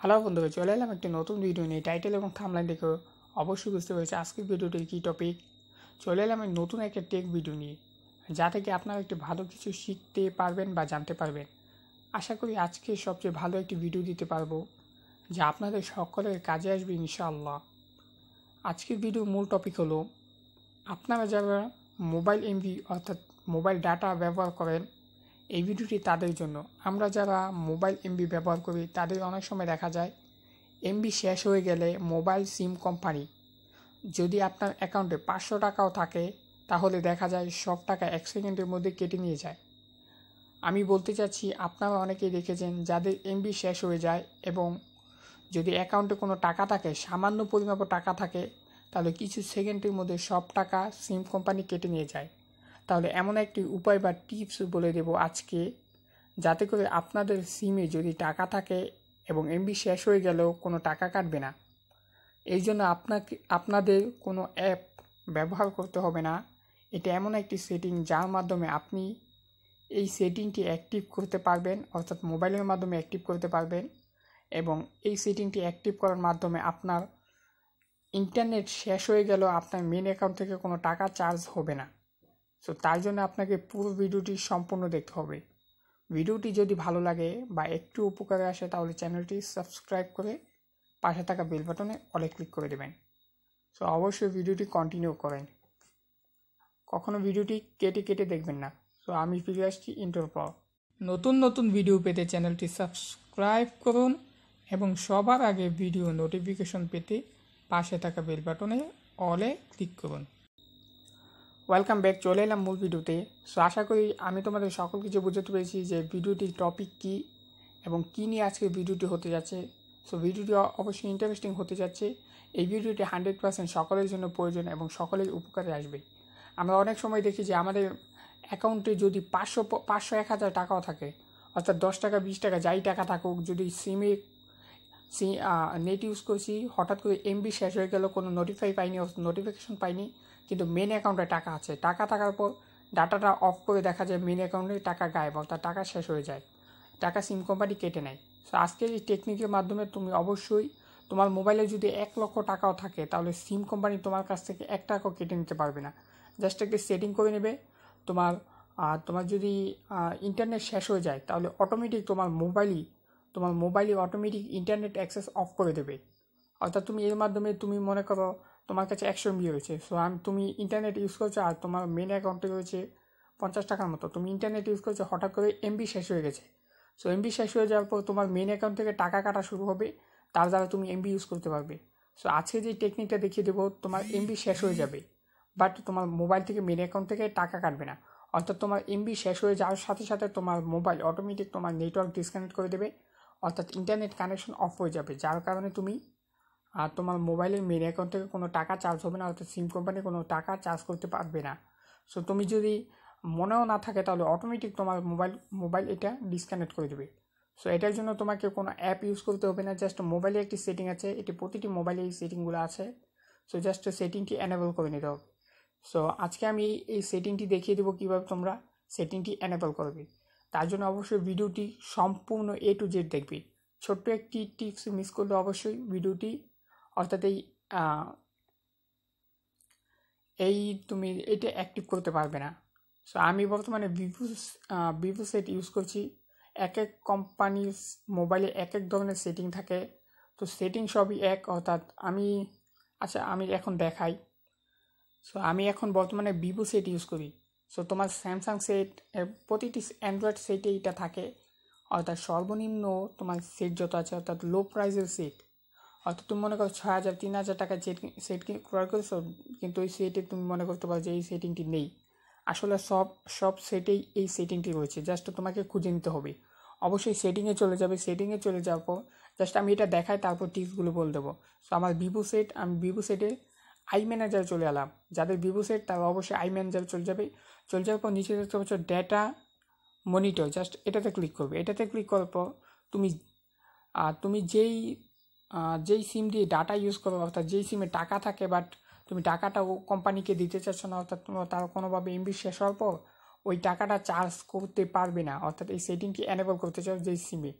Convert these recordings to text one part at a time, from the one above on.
hello বন্ধুরা চলে এলাম একটি নতুন ভিডিও নিয়ে টাইটেল এবং থামলাইন দেখে অবশ্যই বুঝতে পেরেছি আজকের ভিডিওটির কী টপিক চলে এলাম এক নতুন একটা টেক ভিডিও নিয়ে যা থেকে আপনারা একটি ভালো কিছু শিখতে পারবেন বা জানতে পারবেন আশা করি আজকে সবচেয়ে ভালো একটি ভিডিও দিতে পারবো যা আপনাদের সকলের কাজে আসবে ইনশাআল্লাহ আজকের ভিডিওর মূল টপিক হলো আপনারা যারা মোবাইল এমবি অর্থাৎ মোবাইল ডাটা ব্যবহার করেন এই ভিডিওটি তাদের জন্য আমরা যারা মোবাইল এমবি ব্যবহার করি তাদের অনেক সময় দেখা যায় এমবি শেষ হয়ে গেলে মোবাইল সিম কোম্পানি যদি আপনার অ্যাকাউন্টে পাঁচশো টাকাও থাকে তাহলে দেখা যায় সব টাকা এক সেকেন্ডের মধ্যে কেটে নিয়ে যায় আমি বলতে চাচ্ছি আপনারা অনেকেই দেখেছেন যাদের এমবি শেষ হয়ে যায় এবং যদি অ্যাকাউন্টে কোনো টাকা থাকে সামান্য পরিমাপ টাকা থাকে তাহলে কিছু সেকেন্ডের মধ্যে সব টাকা সিম কোম্পানি কেটে নিয়ে যায় তাহলে এমন একটি উপায় বা টিপস বলে দেব আজকে যাতে করে আপনাদের সিমে যদি টাকা থাকে এবং এমবি শেষ হয়ে গেলেও কোনো টাকা কাটবে না এই জন্য আপনাকে আপনাদের কোনো অ্যাপ ব্যবহার করতে হবে না এটা এমন একটি সেটিং যার মাধ্যমে আপনি এই সেটিংটি অ্যাক্টিভ করতে পারবেন অর্থাৎ মোবাইলের মাধ্যমে অ্যাক্টিভ করতে পারবেন এবং এই সেটিংটি অ্যাক্টিভ করার মাধ্যমে আপনার ইন্টারনেট শেষ হয়ে গেলেও আপনার মেন অ্যাকাউন্ট থেকে কোনো টাকা চার্জ হবে না সো তার জন্য আপনাকে পুরো ভিডিওটি সম্পূর্ণ দেখতে হবে ভিডিওটি যদি ভালো লাগে বা একটু উপকারে আসে তাহলে চ্যানেলটি সাবস্ক্রাইব করে পাশে থাকা বেল বাটনে অলে ক্লিক করে দেবেন সো অবশ্যই ভিডিওটি কন্টিনিউ করেন কখনো ভিডিওটি কেটে কেটে দেখবেন না সো আমি ফিরে আসছি ইন্টার পর নতুন নতুন ভিডিও পেতে চ্যানেলটি সাবস্ক্রাইব করুন এবং সবার আগে ভিডিও নোটিফিকেশন পেতে পাশে থাকা বেল বাটনে অলে ক্লিক করুন ওয়েলকাম ব্যাক চলে এলাম মূল ভিডিওতে সো আশা করি আমি তোমাদের সকল কিছু বুঝতে পেরেছি যে ভিডিওটির টপিক কী এবং কী নিয়ে আজকে ভিডিওটি হতে যাচ্ছে সো ভিডিওটি অবশ্যই ইন্টারেস্টিং হতে যাচ্ছে এই ভিডিওটি হান্ড্রেড পার্সেন্ট সকলের জন্য প্রয়োজন এবং সকলের উপকারে আসবে আমরা অনেক সময় দেখি যে আমাদের অ্যাকাউন্টে যদি পাঁচশো পাঁচশো এক হাজার টাকাও থাকে অর্থাৎ দশ টাকা বিশ টাকা যাই টাকা থাকুক যদি সিমে সি নেট ইউজ করছি হঠাৎ করে এমবি শেষ হয়ে গেল কোনো নোটিফাই পাইনি নোটিফিকেশন পাইনি কিন্তু মেন অ্যাকাউন্টে টাকা আছে টাকা থাকার পর ডাটাটা অফ করে দেখা যায় মেন অ্যাকাউন্টে টাকা গায়েব অর্থাৎ টাকা শেষ হয়ে যায় টাকা সিম কোম্পানি কেটে নেয় সো আজকের এই টেকনিকের মাধ্যমে তুমি অবশ্যই তোমার মোবাইলে যদি এক লক্ষ টাকাও থাকে তাহলে সিম কোম্পানি তোমার কাছ থেকে এক টাকাও কেটে নিতে পারবে না জাস্ট একটি সেটিং করে নেবে তোমার আর তোমার যদি ইন্টারনেট শেষ হয়ে যায় তাহলে অটোমেটিক তোমার মোবাইলই তোমার মোবাইলই অটোমেটিক ইন্টারনেট অ্যাক্সেস অফ করে দেবে অর্থাৎ তুমি এর মাধ্যমে তুমি মনে করো তোমার কাছে একশো এমবি রয়েছে সো আমি তুমি ইন্টারনেট ইউজ করছো আর তোমার মেন অ্যাকাউন্টে রয়েছে পঞ্চাশ টাকার মতো তুমি ইন্টারনেট ইউজ করছো হঠাৎ করে এমবি শেষ হয়ে গেছে সো এমবি শেষ হয়ে যাওয়ার পর তোমার মেন অ্যাকাউন্ট থেকে টাকা কাটা শুরু হবে তার দ্বারা তুমি এমবি ইউজ করতে পারবে সো আজকে যে টেকনিকটা দেখিয়ে দেবো তোমার এমবি শেষ হয়ে যাবে বাট তোমার মোবাইল থেকে মেন অ্যাকাউন্ট থেকে টাকা কাটবে না অর্থাৎ তোমার এমবি শেষ হয়ে যাওয়ার সাথে সাথে তোমার মোবাইল অটোমেটিক তোমার নেটওয়ার্ক ডিসকানেক্ট করে দেবে অর্থাৎ ইন্টারনেট কানেকশন অফ হয়ে যাবে যার কারণে তুমি আর তোমার মোবাইলের মেন অ্যাকাউন্ট থেকে কোনো টাকা চার্জ হবে না অর্থাৎ সিম কোম্পানি কোনো টাকা চার্জ করতে পারবে না সো তুমি যদি মনেও না থাকে তাহলে অটোমেটিক তোমার মোবাইল মোবাইল এটা ডিসকানেক্ট করে দেবে সো এটার জন্য তোমাকে কোনো অ্যাপ ইউজ করতে হবে না জাস্ট মোবাইলে একটি সেটিং আছে এটি প্রতিটি মোবাইলে এই সেটিংগুলো আছে সো জাস্ট সেটিংটি অ্যানেবল করে নিতে হবে সো আজকে আমি এই সেটিংটি দেখিয়ে দেবো কীভাবে তোমরা সেটিংটি অ্যানেবল করবে তার জন্য অবশ্যই ভিডিওটি সম্পূর্ণ এ টু জেড দেখবে ছোট্ট একটি টিপস মিস করলে অবশ্যই ভিডিওটি অর্থাৎ এই এই তুমি এটা অ্যাক্টিভ করতে পারবে না সো আমি বর্তমানে ভিভো ভিভো সেট ইউজ করছি এক এক কোম্পানির মোবাইলে এক এক ধরনের সেটিং থাকে তো সেটিং সবই এক অর্থাৎ আমি আচ্ছা আমি এখন দেখাই সো আমি এখন বর্তমানে ভিভো সেট ইউজ করি সো তোমার স্যামসাং সেট প্রতিটি অ্যান্ড্রয়েড সেটে এটা থাকে অর্থাৎ সর্বনিম্ন তোমার সেট যত আছে অর্থাৎ লো প্রাইজের সেট হয়তো তুমি মনে করো ছয় হাজার তিন হাজার টাকা যে সেট ক্রয় করেছো কিন্তু ওই সেটে তুমি মনে করতে পারো যে এই সেটিংটি নেই আসলে সব সব সেটেই এই সেটিংটি রয়েছে জাস্ট তোমাকে খুঁজে নিতে হবে অবশ্যই সেটিংয়ে চলে যাবে সেটিংয়ে চলে যাওয়ার পর জাস্ট আমি এটা দেখাই তারপর টিপসগুলো বলে দেবো সো আমার ভিভো সেট আমি ভিভো সেটে আই ম্যানেজার চলে এলাম যাদের ভিভো সেট তারা অবশ্যই আই ম্যানেজার চলে যাবে চলে যাওয়ার পর নিচে দেখতে পাচ্ছ ডেটা মনিটর জাস্ট এটাতে ক্লিক করবে এটাতে ক্লিক করার পর তুমি তুমি যেই যেই সিম দিয়ে ডাটা ইউজ করবে অর্থাৎ যেই সিমে টাকা থাকে বাট তুমি টাকাটা ও কোম্পানিকে দিতে চাচ্ছ না অর্থাৎ তার কোনোভাবে এমবি শেষ হওয়ার পর ওই টাকাটা চার্জ করতে পারবে না অর্থাৎ এই সেটিংটি এনেবল করতে চাও যেই সিমে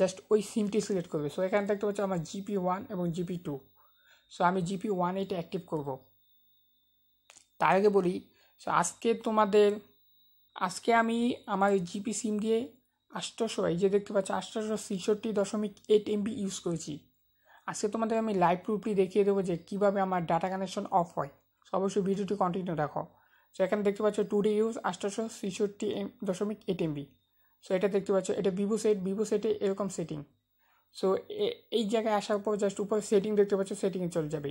জাস্ট ওই সিমটি সিলেক্ট করবে সো এখানে দেখতে পাচ্ছ আমার জিপি ওয়ান এবং জিপি টু সো আমি জিপি ওয়ান এটা অ্যাক্টিভ করব তার আগে বলি সো আজকে তোমাদের আজকে আমি আমার জিপি সিম দিয়ে আষ্টশো এই যে দেখতে পাচ্ছ আষ্টশো ছেষট্টি দশমিক এইট এমবি ইউজ করেছি আজকে তোমাদের আমি লাইভ প্রুফটি দেখিয়ে দেবো যে কীভাবে আমার ডাটা কানেকশন অফ হয় অবশ্যই ভিডিওটি কন্টিনিউ দেখো সো এখানে দেখতে পাচ্ছ টু ডে ইউজ আটশোশো ছেষট্টি এম দশমিক এইট এমবি সো এটা দেখতে পাচ্ছ এটা ভিভো সেট ভিভো সেটে এরকম সেটিং সো এই জায়গায় আসার পর জাস্ট উপর সেটিং দেখতে পাচ্ছ সেটিংয়ে চলে যাবে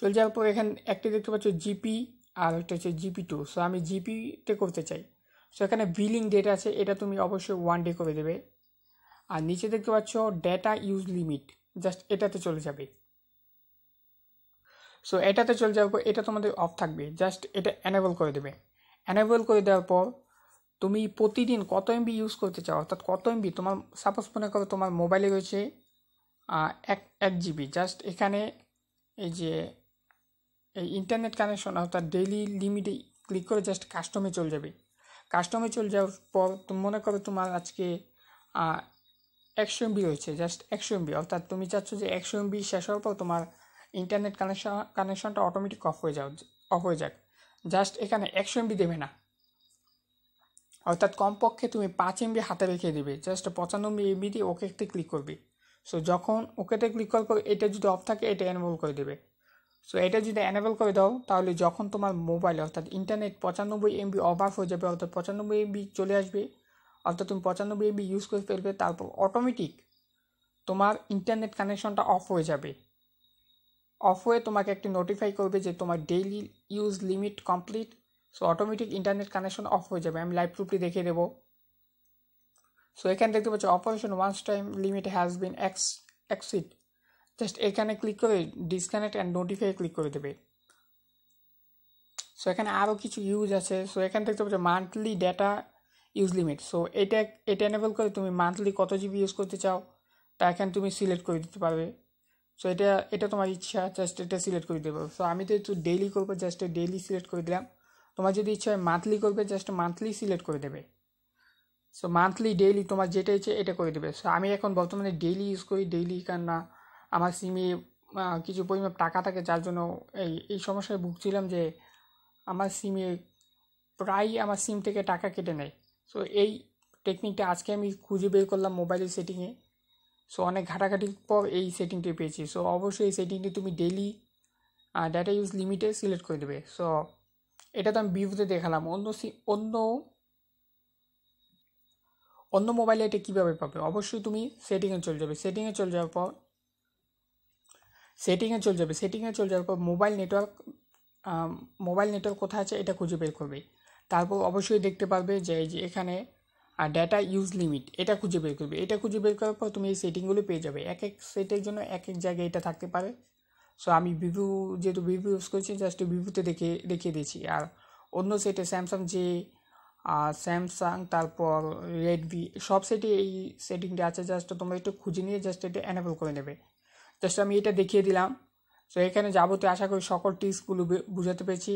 চলে যাওয়ার পর এখানে একটি দেখতে পাচ্ছ জিপি আর একটা হচ্ছে জিপি টু সো আমি জিপিতে করতে চাই সো এখানে বিলিং ডেট আছে এটা তুমি অবশ্যই ওয়ান ডে করে দেবে আর নিচে দেখতে পাচ্ছ ডেটা ইউজ লিমিট জাস্ট এটাতে চলে যাবে সো এটাতে চলে যাওয়ার পর এটা তোমাদের অফ থাকবে জাস্ট এটা অ্যানেবল করে দেবে অ্যানেবল করে দেওয়ার পর তুমি প্রতিদিন কত এমবি ইউজ করতে চাও অর্থাৎ কত এমবি তোমার সাপোজ মনে করো তোমার মোবাইলে রয়েছে এক এক জিবি জাস্ট এখানে এই যে এই ইন্টারনেট কানেকশন অর্থাৎ ডেইলি লিমিটে ক্লিক করে জাস্ট কাস্টমে চলে যাবে কাস্টমে চলে যাওয়ার পর তুমি মনে করো তোমার আজকে একশো এমবি রয়েছে জাস্ট একশো এমবি অর্থাৎ তুমি চাচ্ছ যে একশো এমবি শেষ হওয়ার পর তোমার ইন্টারনেট কানেকশন কানেকশনটা অটোমেটিক অফ হয়ে যাও অফ হয়ে যাক জাস্ট এখানে একশো এমবি দেবে না অর্থাৎ কমপক্ষে তুমি পাঁচ এমবি হাতে রেখে দেবে জাস্ট পঁচানব্বই এমবি দিয়ে ওকেতে ক্লিক করবে সো যখন ওকেতে ক্লিক করার এটা যদি অফ থাকে এটা এনেবল করে দেবে সো এটা যদি এনেবল করে দাও তাহলে যখন তোমার মোবাইল অর্থাৎ ইন্টারনেট পঁচানব্বই এমবি অফ হয়ে যাবে অর্থাৎ পঁচানব্বই এমবি চলে আসবে অর্থাৎ তুমি পঁচানব্বই এমবি ইউজ করে ফেলবে তারপর অটোমেটিক তোমার ইন্টারনেট কানেকশনটা অফ হয়ে যাবে অফ হয়ে তোমাকে একটি নোটিফাই করবে যে তোমার daily use limit complete so automatic internet connection off হয়ে যাবে আমি লাইভ প্রুফটি দেখিয়ে দেবো সো এখানে দেখতে পাচ্ছি operation once time limit has been ex exit just এখানে ক্লিক করে ডিসকানেক্ট অ্যান্ড নোটিফাই ক্লিক করে দেবে সো এখানে আরও কিছু ইউজ আছে সো এখানে দেখতে পাচ্ছি monthly data use limit so এটা এটা এনেবল করে তুমি মান্থলি কত জিবি ইউজ করতে চাও তা এখন তুমি সিলেক্ট করে দিতে পারবে সো এটা এটা তোমার ইচ্ছা জাস্ট এটা সিলেক্ট করে দিতে পারবে সো আমি তো একটু ডেইলি করবো জাস্ট ডেইলি সিলেক্ট করে দিলাম তোমার যদি ইচ্ছা হয় মান্থলি করবে জাস্ট মান্থলি সিলেক্ট করে দেবে সো মান্থলি ডেইলি তোমার যেটা ইচ্ছে এটা করে দেবে সো আমি এখন বর্তমানে ডেইলি ইউজ করি ডেইলি কারণ না আমার সিমে কিছু পরিমাণ টাকা থাকে যার জন্য এই এই সমস্যায় ভুগছিলাম যে আমার সিমে প্রায় আমার সিম থেকে টাকা কেটে নেয় সো এই টেকনিকটা আজকে আমি খুঁজে বের করলাম মোবাইলের সেটিংয়ে সো অনেক ঘাটাঘাটির পর এই সেটিংটি পেয়েছি সো অবশ্যই এই সেটিংটি তুমি ডেলি ডাটা ইউজ লিমিটে সিলেক্ট করে দেবে সো এটা তো আমি ভিউতে দেখালাম অন্য অন্য অন্য মোবাইলে এটা কীভাবে পাবে অবশ্যই তুমি সেটিংয়ে চলে যাবে সেটিংয়ে চলে যাওয়ার পর সেটিংয়ে চলে যাবে সেটিংয়ে চলে যাওয়ার পর মোবাইল নেটওয়ার্ক মোবাইল নেটওয়ার্ক কোথায় আছে এটা খুঁজে বের করবে তারপর অবশ্যই দেখতে পারবে যে এই যে এখানে আর ডেটা ইউজ লিমিট এটা খুঁজে বের করবে এটা খুঁজে বের করার পর তুমি এই সেটিংগুলো পেয়ে যাবে এক এক সেটের জন্য এক এক জায়গায় এটা থাকতে পারে সো আমি ভিভু যেহেতু ভিভু ইউজ করছি জাস্ট ভিভুতে দেখে দেখিয়ে দিয়েছি আর অন্য সেটে স্যামসাং যে স্যামসাং তারপর রেডমি সব সেটে এই সেটিংটা আছে জাস্ট তোমরা একটু খুঁজে নিয়ে জাস্ট এটা অ্যানেবল করে নেবে জাস্ট আমি এটা দেখিয়ে দিলাম সো এখানে যাবতীয় আশা করি সকল টিপসগুলো বোঝাতে পেরেছি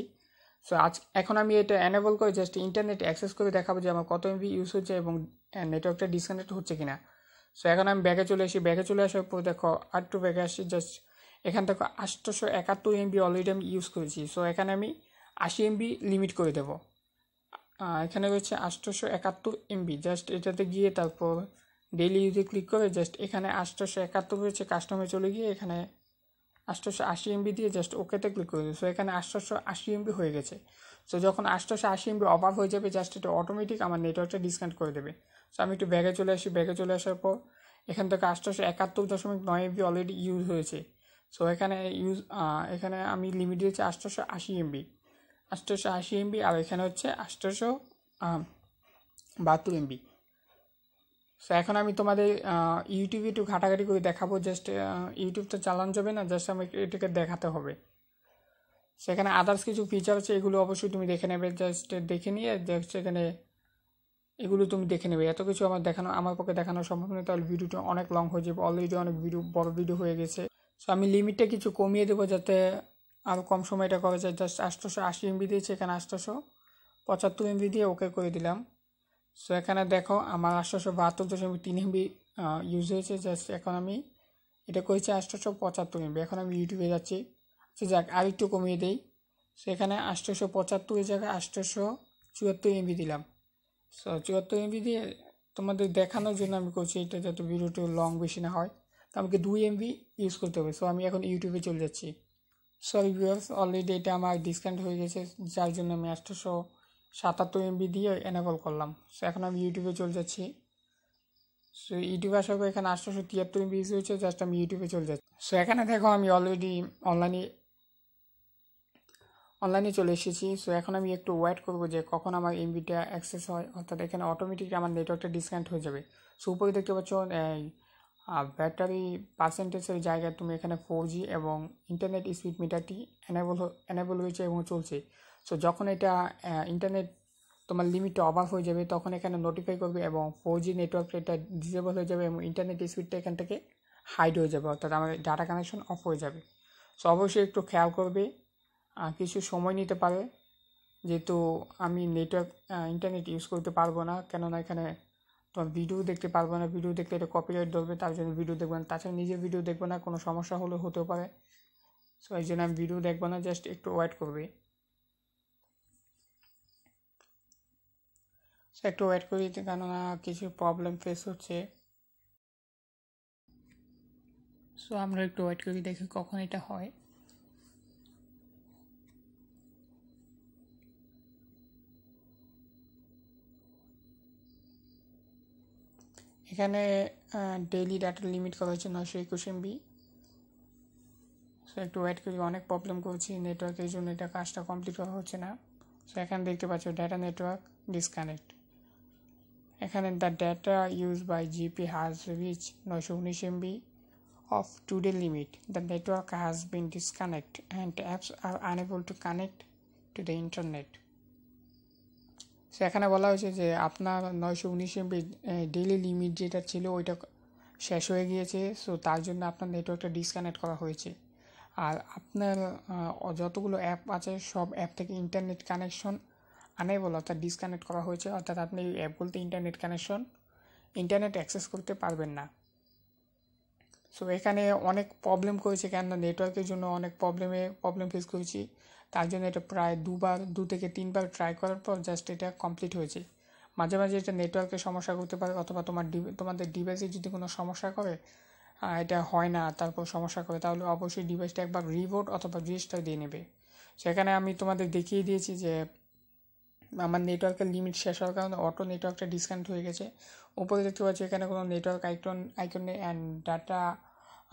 সো আজ এখন আমি এটা অ্যানেবল করে জাস্ট ইন্টারনেট অ্যাক্সেস করে দেখাবো যে আমার কত এমবি ইউজ হচ্ছে এবং নেটওয়ার্কটা ডিসকানেক্ট হচ্ছে কিনা সো এখন আমি ব্যাগে চলে আসি ব্যাগে চলে আসার পর দেখো আর একটু ব্যাগে আসি জাস্ট এখান থেকে আষ্টশো একাত্তর এমবি অলরেডি আমি ইউজ করেছি সো এখানে আমি আশি এমবি লিমিট করে দেবো এখানে রয়েছে আষ্টশো একাত্তর এমবি জাস্ট এটাতে গিয়ে তারপর ডেইলি ইউজে ক্লিক করে জাস্ট এখানে আষ্টশো একাত্তর রয়েছে কাস্টমে চলে গিয়ে এখানে আষ্টশো আশি এমবি দিয়ে জাস্ট ওকেতে ক্লিক করে সো এখানে আষ্টশো আশি এমবি হয়ে গেছে সো যখন আষ্টশো আশি এমবি অভাব হয়ে যাবে জাস্ট এটা অটোমেটিক আমার নেটওয়ার্কটা ডিসকানেক্ট করে দেবে সো আমি একটু ব্যাগে চলে আসি ব্যাগে চলে আসার পর এখান থেকে আষ্টশো একাত্তর দশমিক নয় এমবি অলরেডি ইউজ হয়েছে সো এখানে ইউজ এখানে আমি লিমিট দিয়েছি আষ্টশো আশি এমবি আষ্টশো আশি এমবি আর এখানে হচ্ছে আষ্টশো বাহাত্তর এমবি সো এখন আমি তোমাদের ইউটিউবে একটু ঘাটাঘাটি করে দেখাবো জাস্ট ইউটিউব তো চালানো যাবে না জাস্ট আমি এটাকে দেখাতে হবে সেখানে আদার্স কিছু ফিচার আছে এগুলো অবশ্যই তুমি দেখে নেবে জাস্ট দেখে নিয়ে জাস্ট সেখানে এগুলো তুমি দেখে নেবে এত কিছু আমার দেখানো আমার পক্ষে দেখানো সম্ভব নয় তাহলে ভিডিওটা অনেক লং হয়ে যাবে অলরেডি অনেক ভিডিও বড় ভিডিও হয়ে গেছে সো আমি লিমিটটা কিছু কমিয়ে দেবো যাতে আরও কম সময়টা করা যায় জাস্ট আষ্টশো আশি এমবি দিয়েছে এখানে আষ্টশো পঁচাত্তর এমবি দিয়ে ওকে করে দিলাম সো এখানে দেখো আমার আঠারোশো বাহাত্তর দশমিক তিন এমবি ইউজ হয়েছে জাস্ট এখন আমি এটা করেছি আঠারোশো পঁচাত্তর এমবি এখন আমি ইউটিউবে যাচ্ছি সে আচ্ছা, যাক আর একটু কমিয়ে দেই এখানে আঠারোশো পঁচাত্তরের জায়গায় আঠারোশো চুয়াত্তর এমবি দিলাম সো চুয়াত্তর এমবি দিয়ে তোমাদের দেখানোর জন্য আমি করছি এটা যাতে ভিডিওটি লং বেশি না হয় তো আমাকে দুই এমবি ইউজ করতে হবে সো আমি এখন ইউটিউবে চলে যাচ্ছি সরি ভিউয়ার্স অলরেডি এটা আমার ডিসকাউন্ট হয়ে গেছে যার জন্য আমি আঠারোশো সাতাত্তর এমবি দিয়ে এনেবল করলাম সো এখন আমি ইউটিউবে চলে যাচ্ছি সো ইউটিউবে আসার পর এখানে আটশোশো তিয়াত্তর এমবি ইউজ হয়েছে জাস্ট আমি ইউটিউবে চলে যাচ্ছি সো এখানে দেখো আমি অলরেডি অনলাইনে অনলাইনে চলে এসেছি সো এখন আমি একটু ওয়েট করব যে কখন আমার এমবিটা অ্যাক্সেস হয় অর্থাৎ এখানে অটোমেটিক আমার নেটওয়ার্কটা ডিসকানেক্ট হয়ে যাবে সো উপরে দেখতে পাচ্ছ ব্যাটারি পার্সেন্টেজের জায়গায় তুমি এখানে ফোর জি এবং ইন্টারনেট স্পিড মিটারটি এনেবল এনেবল হয়েছে এবং চলছে সো যখন এটা ইন্টারনেট তোমার লিমিটটা অভার হয়ে যাবে তখন এখানে নোটিফাই করবে এবং ফোর জি নেটওয়ার্কটা এটা ডিসেবল হয়ে যাবে এবং ইন্টারনেট স্পিডটা এখান থেকে হাইড হয়ে যাবে অর্থাৎ আমাদের ডাটা কানেকশন অফ হয়ে যাবে সো অবশ্যই একটু খেয়াল করবে কিছু সময় নিতে পারে যেহেতু আমি নেটওয়ার্ক ইন্টারনেট ইউজ করতে পারবো না কেননা এখানে তোমার ভিডিও দেখতে পারবো না ভিডিও দেখলে এটা কপিরাইট ধরবে তার জন্য ভিডিও দেখবো না তাছাড়া নিজের ভিডিও দেখবো না কোনো সমস্যা হলে হতেও পারে সো এই জন্য আমি ভিডিও দেখবো না জাস্ট একটু ওয়েট করবে একটু ওয়েট করে দিতে কেননা কিছু প্রবলেম ফেস হচ্ছে সো আমরা একটু ওয়েট করি দেখি কখন এটা হয় এখানে ডেইলি ডাটা লিমিট করা হয়েছে নয়শো একুশ এমবি সো একটু ওয়েট করি অনেক প্রবলেম করছি নেটওয়ার্কের জন্য এটা কাজটা কমপ্লিট করা হচ্ছে না সো এখানে দেখতে পাচ্ছ ডাটা নেটওয়ার্ক ডিসকানেক্ট এখানে the data use by GP has reach নয়শো উনিশ MB off today limit the network has been disconnect and apps are unable to connect to the internet so এখানে বলা হয়েছে যে আপনার নয়শো উনিশ এমবি ডেইলি লিমিট যেটা ছিল ওইটা শেষ হয়ে গিয়েছে সো তার জন্য আপনার নেটওয়ার্কটা ডিসকানেক্ট করা হয়েছে আর আপনার যতগুলো অ্যাপ আছে সব অ্যাপ থেকে ইন্টারনেট কানেকশন আনেবল অর্থাৎ ডিসকানেক্ট করা হয়েছে অর্থাৎ আপনি অ্যাপ বলতে ইন্টারনেট কানেকশন ইন্টারনেট অ্যাক্সেস করতে পারবেন না সো এখানে অনেক প্রবলেম করেছে কেননা নেটওয়ার্কের জন্য অনেক প্রবলেমে প্রবলেম ফেস করেছি তার জন্য এটা প্রায় দুবার দু থেকে তিনবার ট্রাই করার পর জাস্ট এটা কমপ্লিট হয়েছে মাঝে মাঝে এটা নেটওয়ার্কের সমস্যা করতে পারে অথবা তোমার তোমাদের ডিভাইসে যদি কোনো সমস্যা করে এটা হয় না তারপর সমস্যা করে তাহলে অবশ্যই ডিভাইসটা একবার রিভোট অথবা রেজিস্টার দিয়ে নেবে সেখানে আমি তোমাদের দেখিয়ে দিয়েছি যে আমার নেটওয়ার্কের লিমিট শেষ হওয়ার কারণে অটো নেটওয়ার্কটা ডিসকানেক্ট হয়ে গেছে ওপরে দেখতে পাচ্ছি এখানে কোনো নেটওয়ার্ক আইকন আইকন নেই অ্যান্ড ডাটা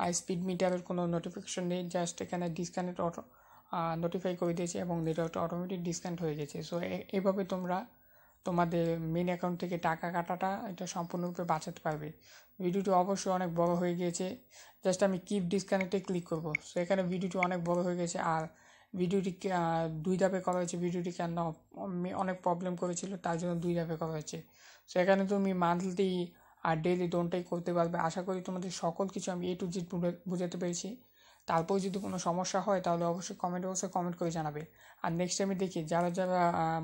আই স্পিড মিটারের কোনো নোটিফিকেশন নেই জাস্ট এখানে ডিসকানেক্ট অটো নোটিফাই করে দিয়েছে এবং নেটওয়ার্কটা অটোমেটিক ডিসকানেক্ট হয়ে গেছে সো এইভাবে তোমরা তোমাদের মেন অ্যাকাউন্ট থেকে টাকা কাটাটা এটা সম্পূর্ণরূপে বাঁচাতে পারবে ভিডিওটি অবশ্যই অনেক বড় হয়ে গিয়েছে জাস্ট আমি কিপ ডিসকানেক্টে ক্লিক করব সো এখানে ভিডিওটি অনেক বড় হয়ে গেছে আর ভিডিওটিকে দুই ধাপে করা হয়েছে ভিডিওটি কেন অনেক প্রবলেম করেছিল তার জন্য দুই ধাপে করা হয়েছে সো এখানে তুমি মান্থলি আর ডেলি দোনটাই করতে পারবে আশা করি তোমাদের সকল কিছু আমি এ টু জেড বুঝাতে পেরেছি তারপর যদি কোনো সমস্যা হয় তাহলে অবশ্যই কমেন্ট বক্সে কমেন্ট করে জানাবে আর নেক্সট আমি দেখি যারা যারা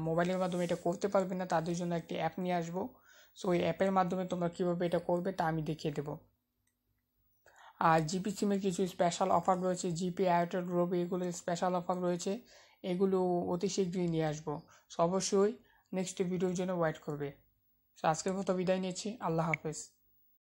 মোবাইলের মাধ্যমে এটা করতে পারবে না তাদের জন্য একটি অ্যাপ নিয়ে আসবো সো ওই অ্যাপের মাধ্যমে তোমরা কীভাবে এটা করবে তা আমি দেখিয়ে দেবো আর জিপি সিমের কিছু স্পেশাল অফার রয়েছে জিপি আয়োটেল গ্রুপ এগুলো স্পেশাল অফার রয়েছে এগুলো অতি শীঘ্রই নিয়ে আসবো অবশ্যই নেক্সট ভিডিওর জন্য ওয়েট করবে আজকের মতো বিদায় নিয়েছি আল্লাহ হাফেজ